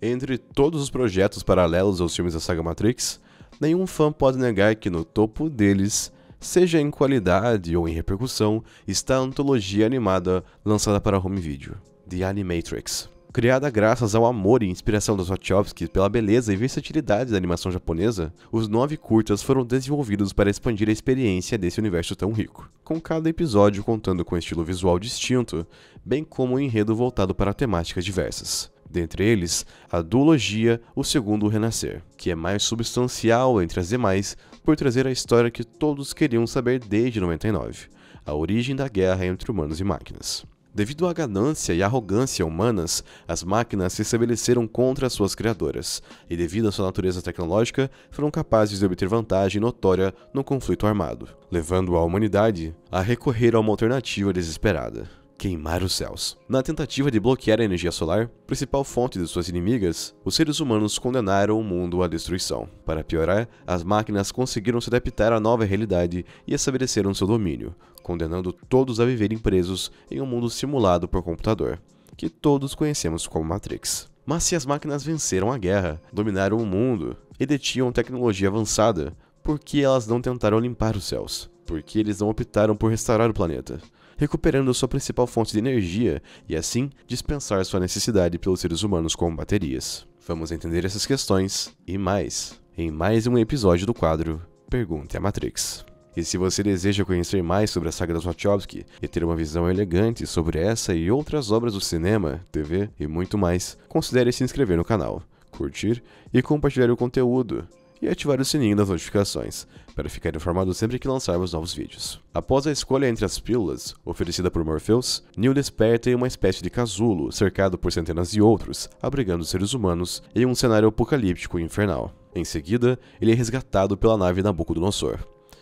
Entre todos os projetos paralelos aos filmes da saga Matrix, nenhum fã pode negar que no topo deles, seja em qualidade ou em repercussão, está a antologia animada lançada para home video, The Animatrix. Criada graças ao amor e inspiração dos Wachowski pela beleza e versatilidade da animação japonesa, os nove curtas foram desenvolvidos para expandir a experiência desse universo tão rico, com cada episódio contando com um estilo visual distinto, bem como um enredo voltado para temáticas diversas dentre eles a duologia O Segundo Renascer, que é mais substancial entre as demais por trazer a história que todos queriam saber desde 99, a origem da guerra entre humanos e máquinas. Devido à ganância e arrogância humanas, as máquinas se estabeleceram contra suas criadoras, e devido à sua natureza tecnológica, foram capazes de obter vantagem notória no conflito armado, levando a humanidade a recorrer a uma alternativa desesperada queimar os céus. Na tentativa de bloquear a energia solar, principal fonte de suas inimigas, os seres humanos condenaram o mundo à destruição. Para piorar, as máquinas conseguiram se adaptar à nova realidade e estabeleceram seu domínio, condenando todos a viverem presos em um mundo simulado por computador, que todos conhecemos como Matrix. Mas se as máquinas venceram a guerra, dominaram o mundo e detinham tecnologia avançada, por que elas não tentaram limpar os céus? Por que eles não optaram por restaurar o planeta? recuperando sua principal fonte de energia e assim dispensar sua necessidade pelos seres humanos como baterias. Vamos entender essas questões e mais em mais um episódio do quadro Pergunte a Matrix. E se você deseja conhecer mais sobre a saga dos Wachowski e ter uma visão elegante sobre essa e outras obras do cinema, TV e muito mais, considere se inscrever no canal, curtir e compartilhar o conteúdo e ativar o sininho das notificações, para ficar informado sempre que lançarmos novos vídeos. Após a escolha entre as pílulas, oferecida por Morpheus, Neo desperta em uma espécie de casulo, cercado por centenas de outros, abrigando seres humanos em um cenário apocalíptico e infernal. Em seguida, ele é resgatado pela nave Nabucodonosor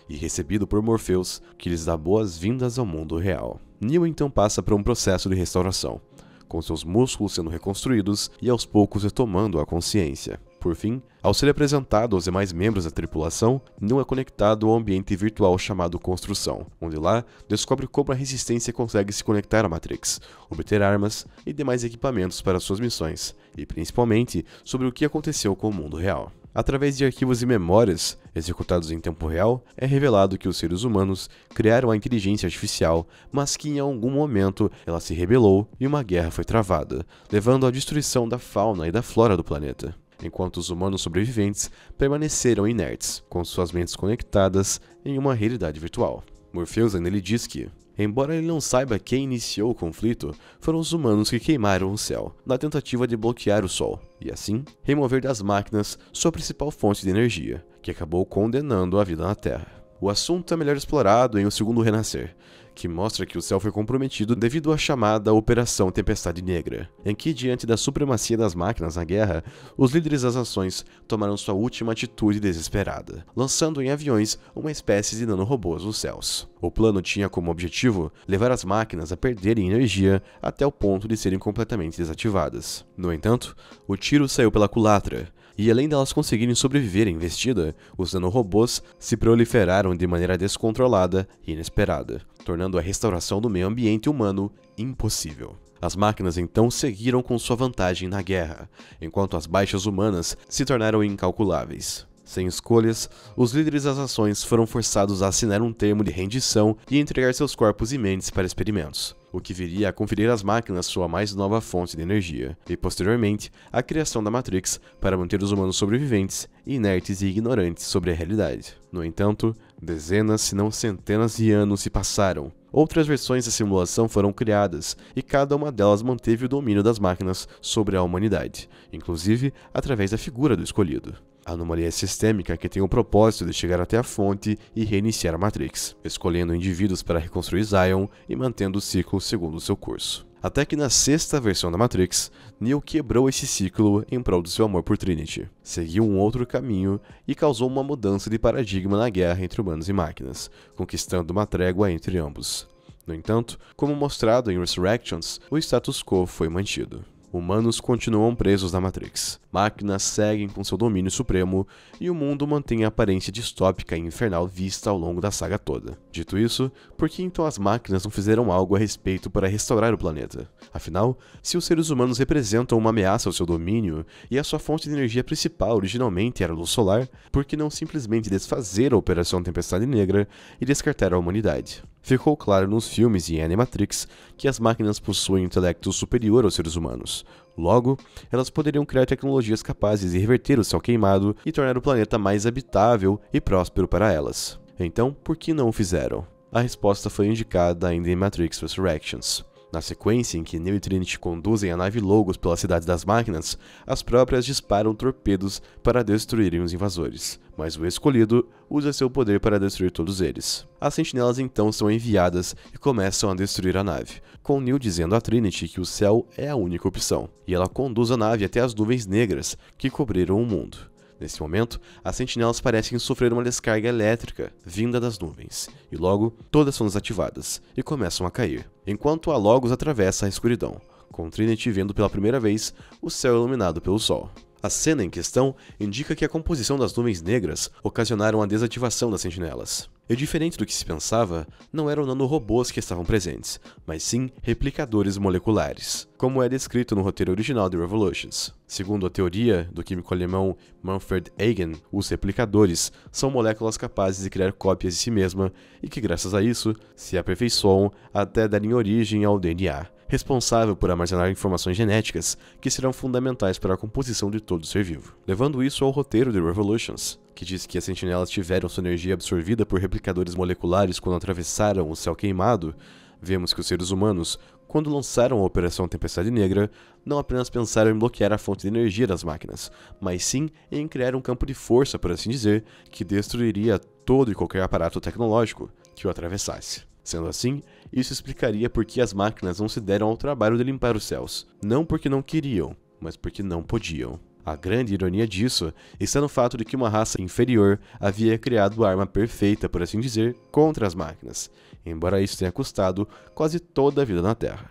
e recebido por Morpheus, que lhes dá boas-vindas ao mundo real. Neo então passa por um processo de restauração, com seus músculos sendo reconstruídos e aos poucos retomando a consciência. Por fim, ao ser apresentado aos demais membros da tripulação, não é conectado ao ambiente virtual chamado Construção, onde lá descobre como a Resistência consegue se conectar à Matrix, obter armas e demais equipamentos para suas missões, e principalmente sobre o que aconteceu com o mundo real. Através de arquivos e memórias executados em tempo real, é revelado que os seres humanos criaram a inteligência artificial, mas que em algum momento ela se rebelou e uma guerra foi travada, levando à destruição da fauna e da flora do planeta enquanto os humanos sobreviventes permaneceram inertes, com suas mentes conectadas em uma realidade virtual. Morpheus ainda lhe diz que, embora ele não saiba quem iniciou o conflito, foram os humanos que queimaram o céu, na tentativa de bloquear o sol, e assim, remover das máquinas sua principal fonte de energia, que acabou condenando a vida na Terra. O assunto é melhor explorado em O Segundo Renascer, que mostra que o céu foi comprometido devido à chamada Operação Tempestade Negra, em que, diante da supremacia das máquinas na guerra, os líderes das ações tomaram sua última atitude desesperada, lançando em aviões uma espécie de nanorobôs nos céus. O plano tinha como objetivo levar as máquinas a perderem energia até o ponto de serem completamente desativadas. No entanto, o tiro saiu pela culatra, e além delas conseguirem sobreviver à investida, os nanorobôs se proliferaram de maneira descontrolada e inesperada, tornando a restauração do meio ambiente humano impossível. As máquinas então seguiram com sua vantagem na guerra, enquanto as baixas humanas se tornaram incalculáveis. Sem escolhas, os líderes das ações foram forçados a assinar um termo de rendição e entregar seus corpos e mentes para experimentos, o que viria a conferir às máquinas sua mais nova fonte de energia, e posteriormente, a criação da Matrix para manter os humanos sobreviventes, inertes e ignorantes sobre a realidade. No entanto, dezenas, se não centenas de anos se passaram, outras versões da simulação foram criadas, e cada uma delas manteve o domínio das máquinas sobre a humanidade, inclusive através da figura do escolhido. A anomalia é sistêmica que tem o propósito de chegar até a fonte e reiniciar a Matrix, escolhendo indivíduos para reconstruir Zion e mantendo o ciclo segundo o seu curso. Até que na sexta versão da Matrix, Neo quebrou esse ciclo em prol do seu amor por Trinity, seguiu um outro caminho e causou uma mudança de paradigma na guerra entre humanos e máquinas, conquistando uma trégua entre ambos. No entanto, como mostrado em Resurrections, o status quo foi mantido. Humanos continuam presos na Matrix, máquinas seguem com seu domínio supremo e o mundo mantém a aparência distópica e infernal vista ao longo da saga toda. Dito isso, por que então as máquinas não fizeram algo a respeito para restaurar o planeta? Afinal, se os seres humanos representam uma ameaça ao seu domínio e a sua fonte de energia principal originalmente era a luz solar, por que não simplesmente desfazer a Operação Tempestade Negra e descartar a humanidade? ficou claro nos filmes e Animatrix que as máquinas possuem um intelecto superior aos seres humanos. Logo, elas poderiam criar tecnologias capazes de reverter o céu queimado e tornar o planeta mais habitável e próspero para elas. Então, por que não o fizeram? A resposta foi indicada ainda em Matrix Resurrections. Na sequência em que Neo e Trinity conduzem a nave Logos pela Cidade das Máquinas, as próprias disparam torpedos para destruírem os invasores, mas o escolhido usa seu poder para destruir todos eles. As sentinelas então são enviadas e começam a destruir a nave, com Neo dizendo a Trinity que o céu é a única opção, e ela conduz a nave até as nuvens negras que cobriram o mundo. Nesse momento, as sentinelas parecem sofrer uma descarga elétrica vinda das nuvens, e logo todas são desativadas e começam a cair, enquanto a Logos atravessa a escuridão, com Trinity vendo pela primeira vez o céu iluminado pelo sol. A cena em questão indica que a composição das nuvens negras ocasionaram a desativação das sentinelas. E diferente do que se pensava, não eram nanorobôs que estavam presentes, mas sim replicadores moleculares, como é descrito no roteiro original de Revolutions. Segundo a teoria do químico alemão Manfred Eigen, os replicadores são moléculas capazes de criar cópias de si mesma e que, graças a isso, se aperfeiçoam até darem origem ao DNA responsável por armazenar informações genéticas que serão fundamentais para a composição de todo ser vivo. Levando isso ao roteiro de Revolutions, que diz que as sentinelas tiveram sua energia absorvida por replicadores moleculares quando atravessaram o céu queimado, vemos que os seres humanos, quando lançaram a Operação Tempestade Negra, não apenas pensaram em bloquear a fonte de energia das máquinas, mas sim em criar um campo de força, por assim dizer, que destruiria todo e qualquer aparato tecnológico que o atravessasse. Sendo assim, isso explicaria por que as máquinas não se deram ao trabalho de limpar os céus, não porque não queriam, mas porque não podiam. A grande ironia disso está no fato de que uma raça inferior havia criado a arma perfeita, por assim dizer, contra as máquinas, embora isso tenha custado quase toda a vida na Terra,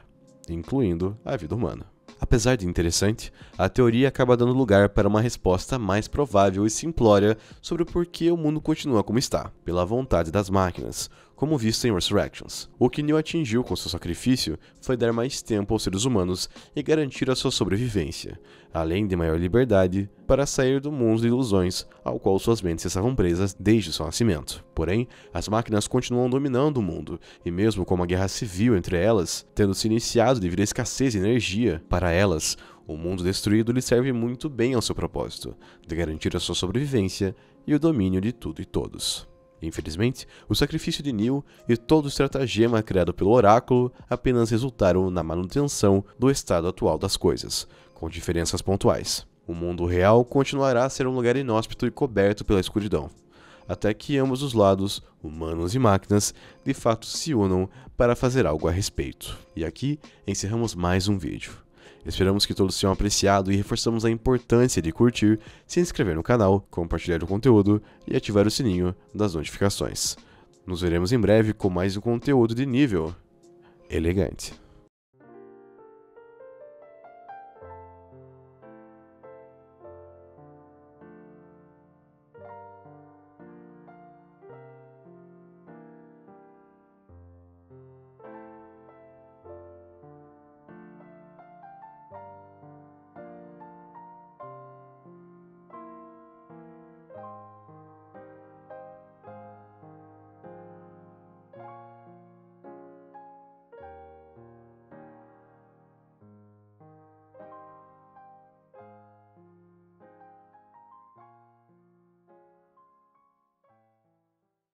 incluindo a vida humana. Apesar de interessante, a teoria acaba dando lugar para uma resposta mais provável e simplória sobre por que o mundo continua como está, pela vontade das máquinas, como visto em Resurrections. O que Neo atingiu com seu sacrifício foi dar mais tempo aos seres humanos e garantir a sua sobrevivência, além de maior liberdade para sair do mundo de ilusões ao qual suas mentes estavam presas desde seu nascimento. Porém, as máquinas continuam dominando o mundo, e mesmo com uma guerra civil entre elas, tendo se iniciado devido à escassez de energia, para elas, o mundo destruído lhe serve muito bem ao seu propósito, de garantir a sua sobrevivência e o domínio de tudo e todos. Infelizmente, o sacrifício de Neil e todo o estratagema criado pelo oráculo apenas resultaram na manutenção do estado atual das coisas, com diferenças pontuais. O mundo real continuará a ser um lugar inóspito e coberto pela escuridão, até que ambos os lados, humanos e máquinas, de fato se unam para fazer algo a respeito. E aqui encerramos mais um vídeo. Esperamos que todos tenham apreciado e reforçamos a importância de curtir, se inscrever no canal, compartilhar o conteúdo e ativar o sininho das notificações. Nos veremos em breve com mais um conteúdo de nível elegante.